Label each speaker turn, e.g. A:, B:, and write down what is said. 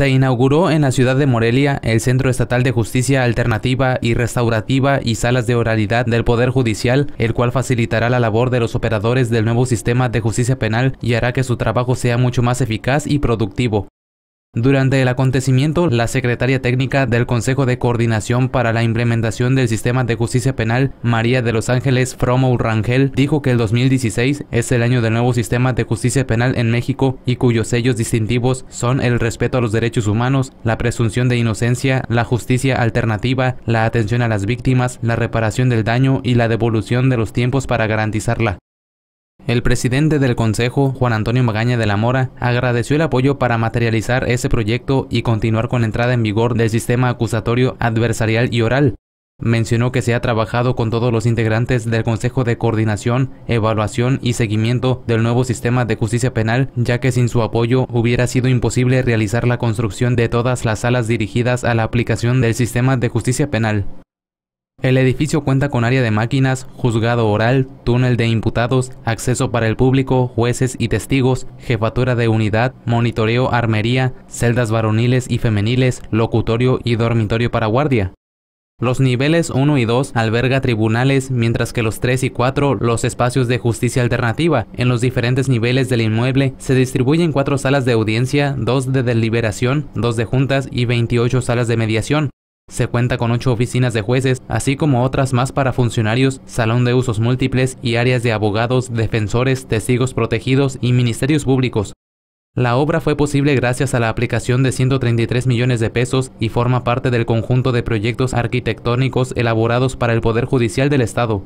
A: Se inauguró en la ciudad de Morelia el Centro Estatal de Justicia Alternativa y Restaurativa y Salas de Oralidad del Poder Judicial, el cual facilitará la labor de los operadores del nuevo sistema de justicia penal y hará que su trabajo sea mucho más eficaz y productivo. Durante el acontecimiento, la secretaria técnica del Consejo de Coordinación para la Implementación del Sistema de Justicia Penal, María de los Ángeles Fromo Rangel, dijo que el 2016 es el año del nuevo sistema de justicia penal en México y cuyos sellos distintivos son el respeto a los derechos humanos, la presunción de inocencia, la justicia alternativa, la atención a las víctimas, la reparación del daño y la devolución de los tiempos para garantizarla. El presidente del Consejo, Juan Antonio Magaña de la Mora, agradeció el apoyo para materializar ese proyecto y continuar con la entrada en vigor del sistema acusatorio adversarial y oral. Mencionó que se ha trabajado con todos los integrantes del Consejo de Coordinación, Evaluación y Seguimiento del nuevo sistema de justicia penal, ya que sin su apoyo hubiera sido imposible realizar la construcción de todas las salas dirigidas a la aplicación del sistema de justicia penal. El edificio cuenta con área de máquinas, juzgado oral, túnel de imputados, acceso para el público, jueces y testigos, jefatura de unidad, monitoreo, armería, celdas varoniles y femeniles, locutorio y dormitorio para guardia. Los niveles 1 y 2 alberga tribunales, mientras que los 3 y 4 los espacios de justicia alternativa. En los diferentes niveles del inmueble se distribuyen 4 salas de audiencia, 2 de deliberación, 2 de juntas y 28 salas de mediación. Se cuenta con ocho oficinas de jueces, así como otras más para funcionarios, salón de usos múltiples y áreas de abogados, defensores, testigos protegidos y ministerios públicos. La obra fue posible gracias a la aplicación de 133 millones de pesos y forma parte del conjunto de proyectos arquitectónicos elaborados para el Poder Judicial del Estado.